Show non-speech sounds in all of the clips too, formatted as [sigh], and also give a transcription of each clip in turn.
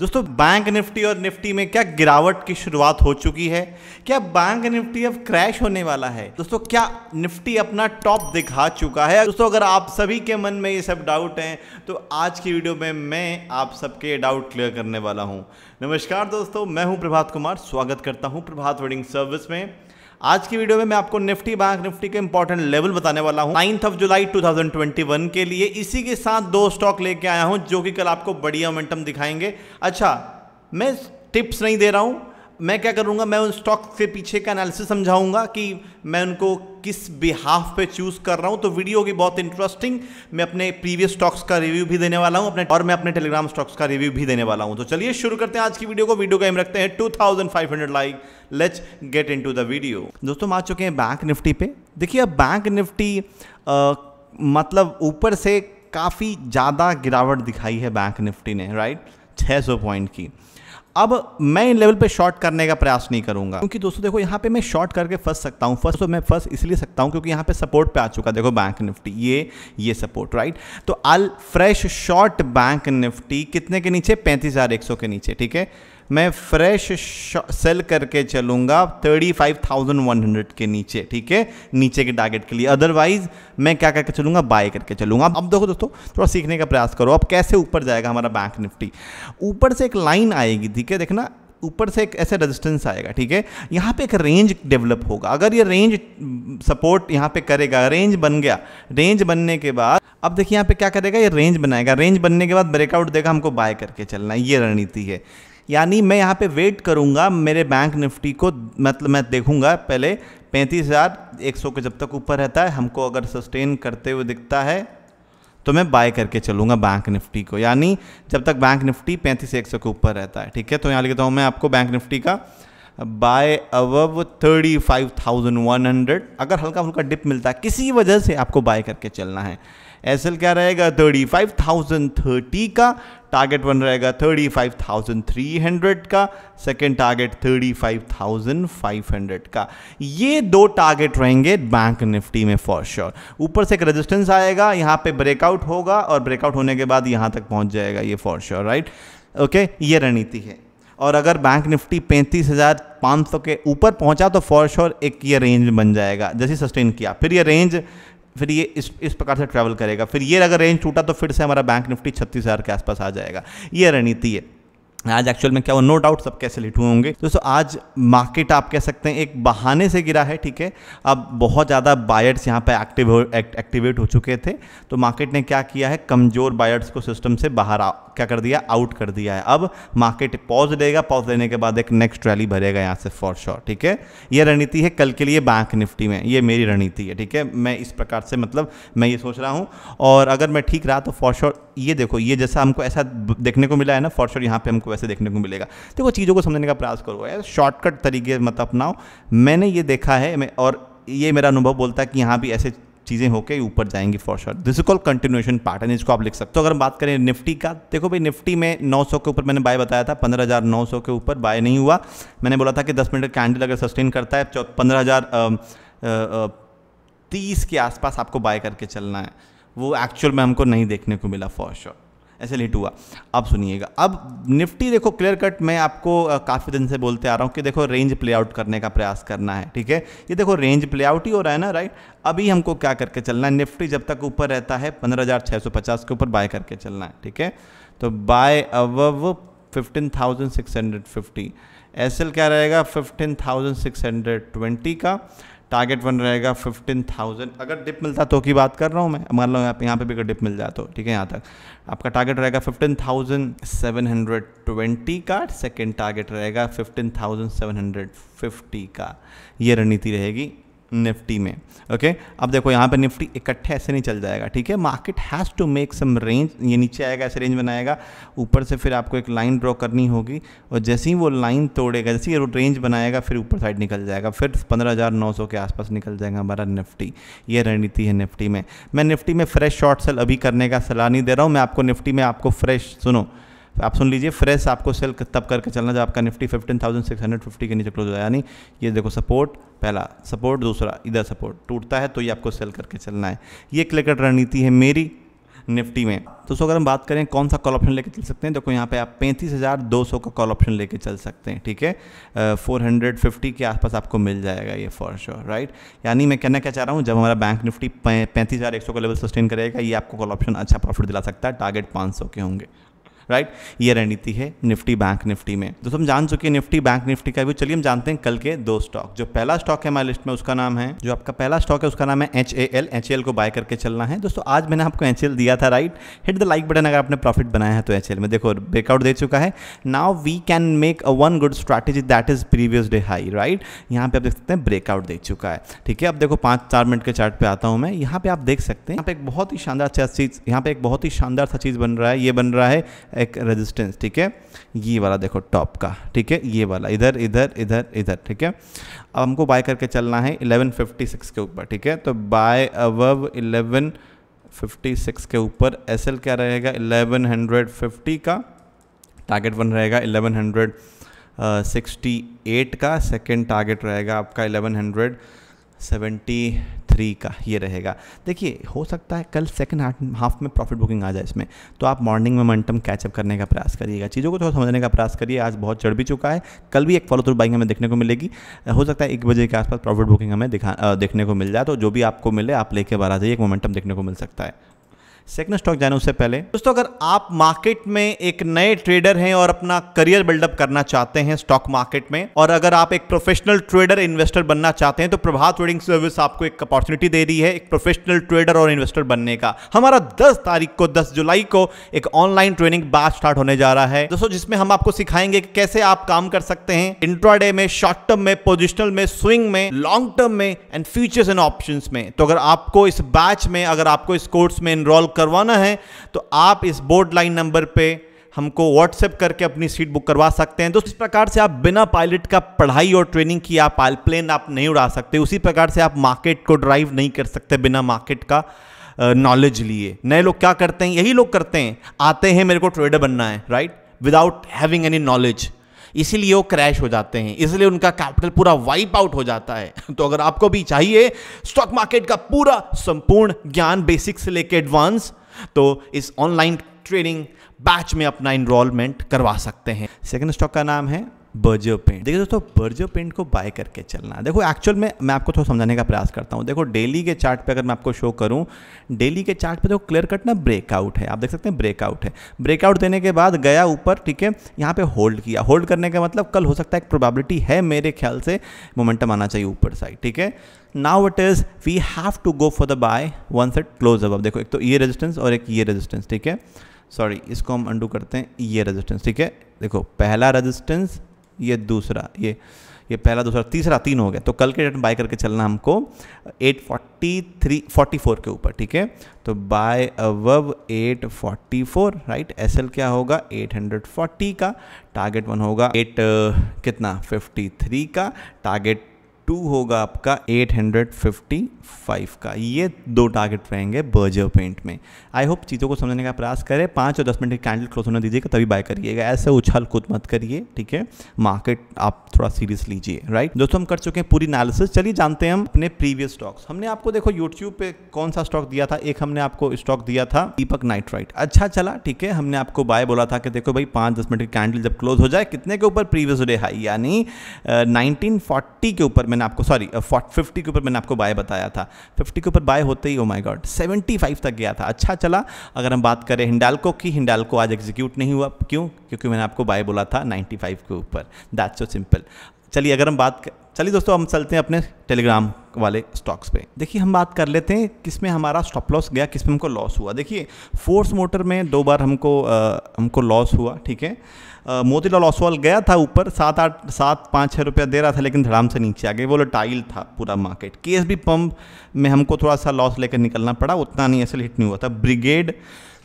दोस्तों bank Nifty और Nifty में क्या गिरावट की शुरुआत हो चुकी है क्या बैंक निफ्टी अब क्रैश होने वाला है दोस्तों क्या निफ्टी अपना टॉप दिखा चुका है दोस्तों अगर आप सभी के मन में ये सब डाउट हैं तो आज की वीडियो में मैं आप सबके डाउट क्लियर करने वाला हूँ नमस्कार दोस्तों मैं हूँ प्रभात कुमार स्वागत करता हूँ प्रभात वेडिंग सर्विस में आज की वीडियो में मैं आपको निफ्टी बैंक निफ्टी के इंपॉर्टेंट लेवल बताने वाला हूं नाइन्थ ऑफ जुलाई 2021 के लिए इसी के साथ दो स्टॉक लेके आया हूं जो कि कल आपको बढ़िया मोमेंटम दिखाएंगे अच्छा मैं टिप्स नहीं दे रहा हूं मैं क्या करूँगा मैं उन स्टॉक के पीछे का एनालिसिस समझाऊंगा कि मैं उनको किस बिहाफ पे चूज़ कर रहा हूँ तो वीडियो होगी बहुत इंटरेस्टिंग मैं अपने प्रीवियस स्टॉक्स का रिव्यू भी देने वाला हूँ अपने और मैं अपने टेलीग्राम स्टॉक्स का रिव्यू भी देने वाला हूँ तो चलिए शुरू करते हैं आज की वीडियो को वीडियो का एम रखते हैं two thousand five hundred like let's get into the video वीडियो दोस्तों आ चुके हैं बैंक निफ्टी पे देखिए अब बैंक निफ्टी आ, मतलब ऊपर से काफ़ी ज़्यादा गिरावट दिखाई है बैंक निफ्टी ने राइट 600 पॉइंट की अब मैं इन लेवल पे शॉर्ट करने का प्रयास नहीं करूंगा क्योंकि दोस्तों देखो यहाँ पे मैं शॉर्ट करके फंस सकता हूँ फर्स्ट तो मैं फंस इसलिए सकता हूँ क्योंकि यहाँ पे सपोर्ट पे आ चुका देखो बैंक निफ्टी ये ये सपोर्ट राइट तो all fresh short bank Nifty कितने के नीचे पैंतीस के नीचे ठीक है मैं फ्रेश सेल करके चलूंगा thirty five thousand one hundred के नीचे ठीक है नीचे के टारगेट के लिए अदरवाइज मैं क्या करके चलूंगा बाय करके चलूंगा अब देखो दोस्तों थोड़ा सीखने का प्रयास करो अब कैसे ऊपर जाएगा हमारा बैंक निफ्टी ऊपर से एक लाइन आएगी ठीक है देखना ऊपर से एक ऐसे रेजिस्टेंस आएगा ठीक है यहां पे एक रेंज डेवलप होगा अगर ये रेंज सपोर्ट यहां पे करेगा रेंज बन गया रेंज बनने के बाद अब देखिए यहां पे क्या करेगा ये रेंज बनाएगा रेंज बनने के बाद ब्रेकआउट देगा हमको बाय करके चलना ये रणनीति है यानी मैं यहाँ पे वेट करूँगा मेरे बैंक निफ्टी को मतलब मैं देखूँगा पहले पैंतीस हज़ार एक सौ के जब तक ऊपर रहता है हमको अगर सस्टेन करते हुए दिखता है तो मैं बाय करके चलूँगा बैंक निफ्टी को यानी जब तक बैंक निफ्टी पैंतीस एक सौ के ऊपर रहता है ठीक है तो यहाँ लिखता हूँ मैं आपको बैंक निफ्टी का buy above thirty five thousand one hundred अगर हल्का फुल्का डिप मिलता है किसी वजह से आपको बाय करके चलना है एस क्या रहेगा थर्टी फाइव थाउजेंड थर्टी का टारगेट वन रहेगा thirty five thousand three hundred का second target thirty five thousand five hundred का ये दो टारगेट रहेंगे बैंक निफ्टी में फॉर श्योर ऊपर से एक रेजिस्टेंस आएगा यहाँ पे ब्रेकआउट होगा और ब्रेकआउट होने के बाद यहाँ तक पहुँच जाएगा ये फॉर श्योर राइट ओके ये रणनीति है और अगर बैंक निफ्टी पैंतीस हज़ार पाँच सौ के ऊपर पहुंचा तो फॉर श्योर एक ये रेंज बन जाएगा जैसे सस्टेन किया फिर ये रेंज फिर ये इस इस प्रकार से ट्रैवल करेगा फिर ये अगर रेंज टूटा तो फिर से हमारा बैंक निफ्टी छत्तीस हज़ार के आसपास आ जाएगा ये रणनीति है आज एक्चुअल में क्या हुआ नो डाउट सब कैसे लेट हुए होंगे दोस्तों आज मार्केट आप कह सकते हैं एक बहाने से गिरा है ठीक है अब बहुत ज़्यादा बायर्स यहाँ पर एक्टिव हो एक, एक्टिवेट हो चुके थे तो मार्केट ने क्या किया है कमज़ोर बायर्स को सिस्टम से बाहर आ, क्या कर दिया आउट कर दिया है अब मार्केट पॉज लेगा पॉज देने के बाद एक नेक्स्ट रैली भरेगा यहाँ से फॉर श्योर ठीक है ये रणनीति है कल के लिए बैंक निफ्टी में ये मेरी रणनीति है ठीक है मैं इस प्रकार से मतलब मैं ये सोच रहा हूँ और अगर मैं ठीक रहा तो फॉर श्योर ये देखो ये जैसा हमको ऐसा देखने को मिला है ना फॉर श्योर यहाँ पर हमको वैसे देखने को मिलेगा देखो चीज़ों को समझने का प्रयास करो यार शॉर्टकट तरीके मत अपनाओ मैंने ये देखा है और ये मेरा अनुभव बोलता है कि यहाँ भी ऐसे चीज़ें होकर ऊपर जाएंगी for sure this is call continuation pattern इसको आप लिख सकते हो तो अगर हम बात करें निफ्टी का देखो भाई निफ्टी में 900 के ऊपर मैंने बाय बताया था 15,900 के ऊपर बाय नहीं हुआ मैंने बोला था कि 10 मिनट कैंडल अगर सस्टेन करता है पंद्रह हज़ार तीस के आसपास आपको बाय करके चलना है वो एक्चुअल में हमको नहीं देखने को मिला फॉर श्योर ऐसे लेट हुआ अब सुनिएगा अब निफ्टी देखो क्लियर कट मैं आपको काफ़ी दिन से बोलते आ रहा हूँ कि देखो रेंज प्ले आउट करने का प्रयास करना है ठीक है ये देखो रेंज प्ले आउट ही हो रहा है ना राइट अभी हमको क्या करके चलना है निफ्टी जब तक ऊपर रहता है पंद्रह के ऊपर बाय करके चलना है ठीक है तो बाय अव फिफ्टीन थाउजेंड सिक्स क्या रहेगा फिफ्टीन का टारगेट वन रहेगा फिफ्टीन थाउजेंड अगर डिप मिलता तो की बात कर रहा हूँ मैं मान लो आप यहाँ पे भी अगर डिप मिल जाए तो ठीक है यहाँ तक आपका टारगेट रहेगा fifteen thousand seven hundred twenty का सेकेंड टारगेट रहेगा fifteen thousand seven hundred fifty का ये रणनीति रहेगी निफ्टी में ओके okay? अब देखो यहाँ पे निफ्टी इकट्ठे ऐसे नहीं चल जाएगा ठीक है market has to make some range ये नीचे आएगा ऐसे रेंज बनाएगा ऊपर से फिर आपको एक लाइन ड्रॉ करनी होगी और जैसे ही वो लाइन तोड़ेगा जैसे ही वो रेंज बनाएगा फिर ऊपर साइड निकल जाएगा फिर पंद्रह के आसपास निकल जाएगा हमारा निफ्टी ये रणनीति है निफ्टी में मैं निफ्टी में फ्रेश शॉर्ट सेल अभी करने का सलाह नहीं दे रहा हूँ मैं आपको निफ्टी में आपको फ्रेश सुनो आप सुन लीजिए फ्रेश आपको सेल तब करके चलना जब आपका Nifty fifteen thousand six hundred fifty के नीचे क्लोज है यानी ये देखो सपोर्ट पहला सपोर्ट दूसरा इधर सपोर्ट टूटता है तो ये आपको सेल करके चलना है ये क्लिकट रणनीति है मेरी निफ्टी में तो सो अगर हम बात करें कौन सा कॉल ऑप्शन लेके चल सकते हैं देखो यहाँ पे आप पैंतीस हज़ार दो सौ का कॉल ऑप्शन लेके चल सकते हैं ठीक है फोर हंड्रेड फिफ्टी के आसपास आपको मिल जाएगा ये फॉर श्योर राइट यानी मैं कहना क्या चाह रहा हूँ जब हमारा बैंक निफ्टी पैंतीस हज़ार एक सौ का लेवल सस्टेन करेगा ये आपको कॉल ऑप्शन अच्छा प्रॉफिट दिला सकता है टारगेट पाँच सौ के होंगे राइट ये रणनीति है निफ्टी बैंक निफ्टी में दोस्तों हम जान चुके हैं निफ्टी बैंक निफ्टी का भी चलिए हम जानते हैं कल के दो स्टॉक जो पहला स्टॉक है हमारे लिस्ट में उसका नाम है जो आपका पहला स्टॉक है उसका नाम है H A L H L को बाय करके चलना है दोस्तों आज मैंने आपको एच एल दिया था right hit the like button अगर आपने प्रॉफिट बनाया है तो एच एल में देखो ब्रेकआउट दे चुका है now we can make a one good strategy that is previous day high right यहाँ पे आप देख सकते हैं ब्रेकआउट दे चुका है ठीक है अब देखो पांच चार मिनट के चार्ट पे आता हूँ मैं यहाँ पे आप देख सकते हैं यहाँ पे एक बहुत ही शानदार चीज़ यहाँ पे एक बहुत ही शानदार सा चीज़ बन रहा है ये बन रहा है एक रेजिस्टेंस ठीक है ये वाला देखो टॉप का ठीक है ये वाला इधर इधर इधर इधर ठीक है अब हमको बाय करके चलना है 1156 के ऊपर ठीक है तो बाय अबव 1156 के ऊपर एस क्या रहेगा 1150 का टारगेट वन रहेगा 1168 का सेकेंड टारगेट रहेगा आपका 1170 थ्री का ये रहेगा देखिए हो सकता है कल सेकेंड हाफ में प्रॉफिट बुकिंग आ जाए इसमें तो आप मॉर्निंग मोमेंटम कैचअप करने का प्रयास करिएगा चीज़ों को थोड़ा समझने का प्रयास करिए आज बहुत चढ़ भी चुका है कल भी एक फॉलो थ्रू बाइंग हमें देखने को मिलेगी हो सकता है एक बजे के आसपास प्रॉफिट बुकिंग हमें दिखा देखने को मिल जाए तो जो भी आपको मिले आप लेके बार आ जाइए एक मोमेंटम देखने को मिल सकता है सेकंड स्टॉक जाने उससे पहले दोस्तों अगर आप मार्केट में एक नए ट्रेडर हैं और अपना करियर बिल्डअप करना चाहते हैं स्टॉक मार्केट में और अगर आप एक प्रोफेशनल ट्रेडर इन्वेस्टर बनना चाहते हैं तो प्रभात ट्रेडिंग सर्विस आपको एक अपॉर्चुनिटी दे रही है एक प्रोफेशनल ट्रेडर और इन्वेस्टर बनने का हमारा दस तारीख को दस जुलाई को एक ऑनलाइन ट्रेनिंग बैच स्टार्ट होने जा रहा है दोस्तों जिसमें हम आपको सिखाएंगे कि कैसे आप काम कर सकते हैं इंट्राडे में शॉर्ट टर्म में पोजिशनल में स्विंग में लॉन्ग टर्म में एंड फ्यूचर्स एंड ऑप्शन में तो अगर आपको इस बैच में अगर आपको इस कोर्स में इनरोल करवाना है तो आप इस बोर्ड लाइन नंबर पे हमको व्हाट्सएप करके अपनी सीट बुक करवा सकते हैं तो इस प्रकार से आप बिना पायलट का पढ़ाई और ट्रेनिंग की आप प्लेन आप नहीं उड़ा सकते उसी प्रकार से आप मार्केट को ड्राइव नहीं कर सकते बिना मार्केट का नॉलेज लिए नए लोग क्या करते हैं यही लोग करते हैं आते हैं मेरे को ट्रेडर बनना है right without having any knowledge इसीलिए वो क्रैश हो जाते हैं इसलिए उनका कैपिटल पूरा वाइप आउट हो जाता है [laughs] तो अगर आपको भी चाहिए स्टॉक मार्केट का पूरा संपूर्ण ज्ञान बेसिक से लेकर एडवांस तो इस ऑनलाइन ट्रेनिंग बैच में अपना इनरोलमेंट करवा सकते हैं सेकेंड स्टॉक का नाम है बर्जर पेंट देखिए दोस्तों बर्जर पेंट को बाय करके चलना देखो एक्चुअल में मैं आपको थोड़ा समझाने का प्रयास करता हूँ देखो डेली के चार्ट पे अगर मैं आपको शो करूँ डेली के चार्ट पे देखो क्लियर कट ना ब्रेकआउट है आप देख सकते हैं ब्रेकआउट है ब्रेकआउट देने के बाद गया ऊपर ठीक है यहाँ पे होल्ड किया होल्ड करने का मतलब कल हो सकता है एक प्रोबेबिलिटी है मेरे ख्याल से मोमेंटम आना चाहिए ऊपर साइड ठीक है now it is we have to go for the buy one set close अब देखो एक तो ये e रेजिस्टेंस और एक ये e रेजिस्टेंस ठीक है सॉरी इसको हम अंडू करते हैं ये e रेजिस्टेंस ठीक है देखो पहला रेजिस्टेंस ये दूसरा ये ये पहला दूसरा तीसरा तीन हो गया तो कल के डेट बाय करके चलना हमको 843 44 के ऊपर ठीक है तो बाय अव 844 राइट एस क्या होगा 840 का टारगेट वन होगा 8 uh, कितना 53 का टारगेट टू होगा आपका 855 का ये दो टारगेट रहेंगे बर्जर पेंट में आई होप चीज़ों को समझने का प्रयास करें पाँच और दस मिनट की कैंडल क्लोज होने दीजिएगा तभी बाय करिएगा ऐसे उछल कूद मत करिए ठीक है मार्केट आप थोड़ा सीरियस लीजिए राइट दोस्तों हम कर चुके हैं पूरी एनालिसिस चलिए जानते हैं हम अपने प्रीवियस स्टॉक्स हमने आपको देखो यूट्यूब पे कौन सा स्टॉक दिया था एक हमने आपको स्टॉक दिया था दीपक नाइट्राइट अच्छा चला ठीक है हमने आपको बाय बोला था कि देखो भाई पाँच दस मिनट की कैंडल जब क्लोज हो जाए कितने के ऊपर प्रीवियस डे हाई यानी नाइनटीन के ऊपर मैंने आपको सॉरी फिफ्टी uh, के ऊपर मैंने आपको बाय बताया था फिफ्टी के ऊपर बाय होते ही oh my god seventy five तक गया था अच्छा चला अगर हम बात करें हिंडालको की हिंडालको आज एग्जीक्यूट नहीं हुआ क्यों क्योंकि मैंने आपको बाय बोला था नाइन्टी फाइव के ऊपर दैट्स सो सिंपल चलिए अगर हम बात चलिए दोस्तों हम चलते हैं अपने टेलीग्राम वाले स्टॉक्स पे देखिए हम बात कर लेते हैं किस में हमारा स्टॉप लॉस गया किस में हमको लॉस हुआ देखिए फोर्स मोटर में दो बार हमको आ, हमको लॉस हुआ ठीक है मोतीलाल ओसवाल गया था ऊपर सात आठ सात पाँच छः रुपया दे रहा था लेकिन धड़ाम से नीचे आ गए वो टाइल था पूरा मार्केट के पंप पम्प में हमको थोड़ा सा लॉस लेकर निकलना पड़ा उतना नहीं असल हिट नहीं हुआ था ब्रिगेड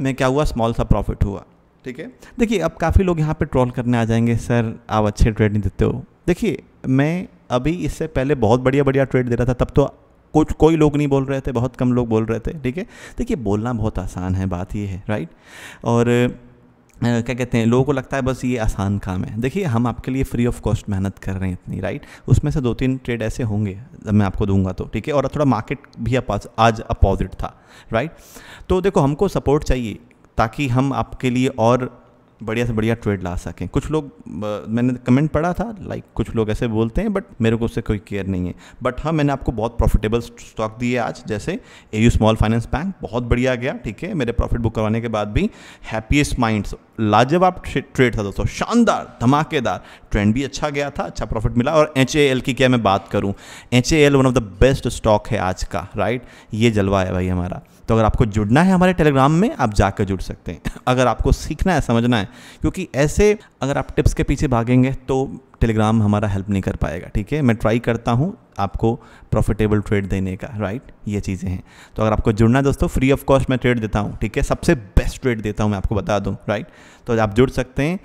में क्या हुआ स्मॉल सा प्रॉफिट हुआ ठीक है देखिए अब काफ़ी लोग यहाँ पे ट्रोल करने आ जाएंगे सर आप अच्छे ट्रेड नहीं देते हो देखिए मैं अभी इससे पहले बहुत बढ़िया बढ़िया ट्रेड दे रहा था तब तो कुछ कोई लोग नहीं बोल रहे थे बहुत कम लोग बोल रहे थे ठीक है देखिए बोलना बहुत आसान है बात ये है राइट और क्या कहते हैं लोगों को लगता है बस ये आसान काम है देखिए हम आपके लिए फ्री ऑफ कॉस्ट मेहनत कर रहे हैं इतनी राइट उसमें से दो तीन ट्रेड ऐसे होंगे जब मैं आपको दूंगा तो ठीक है और थोड़ा मार्केट भी आज अपोजिट था राइट तो देखो हमको सपोर्ट चाहिए ताकि हम आपके लिए और बढ़िया से बढ़िया ट्रेड ला सकें कुछ लोग मैंने कमेंट पढ़ा था लाइक कुछ लोग ऐसे बोलते हैं बट मेरे को उससे कोई केयर नहीं है बट हाँ मैंने आपको बहुत प्रॉफिटेबल स्टॉक दिए आज जैसे A U small finance bank बहुत बढ़िया गया ठीक है मेरे प्रॉफिट बुक करवाने के बाद भी हैप्पीएस्ट माइंड्स लाजवाब ट्रेड था दोस्तों शानदार धमाकेदार ट्रेंड भी अच्छा गया था अच्छा प्रॉफिट मिला और एच की क्या मैं बात करूँ H one of the best stock है आज का राइट ये जलवा है भाई हमारा तो अगर आपको जुड़ना है हमारे टेलीग्राम में आप जाकर जुड़ सकते हैं [laughs] अगर आपको सीखना है समझना है क्योंकि ऐसे अगर आप टिप्स के पीछे भागेंगे तो टेलीग्राम हमारा हेल्प नहीं कर पाएगा ठीक है मैं ट्राई करता हूँ आपको प्रॉफिटेबल ट्रेड देने का राइट ये चीज़ें हैं तो अगर आपको जुड़ना है दोस्तों फ्री ऑफ कॉस्ट मैं ट्रेड देता हूँ ठीक है सबसे बेस्ट ट्रेड देता हूँ मैं आपको बता दूँ राइट तो आप जुड़ सकते हैं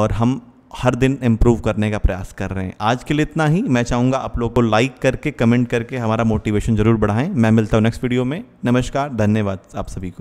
और हम हर दिन इम्प्रूव करने का प्रयास कर रहे हैं आज के लिए इतना ही मैं चाहूँगा आप लोग को लाइक करके कमेंट करके हमारा मोटिवेशन जरूर बढ़ाएं मैं मिलता हूँ नेक्स्ट वीडियो में नमस्कार धन्यवाद आप सभी को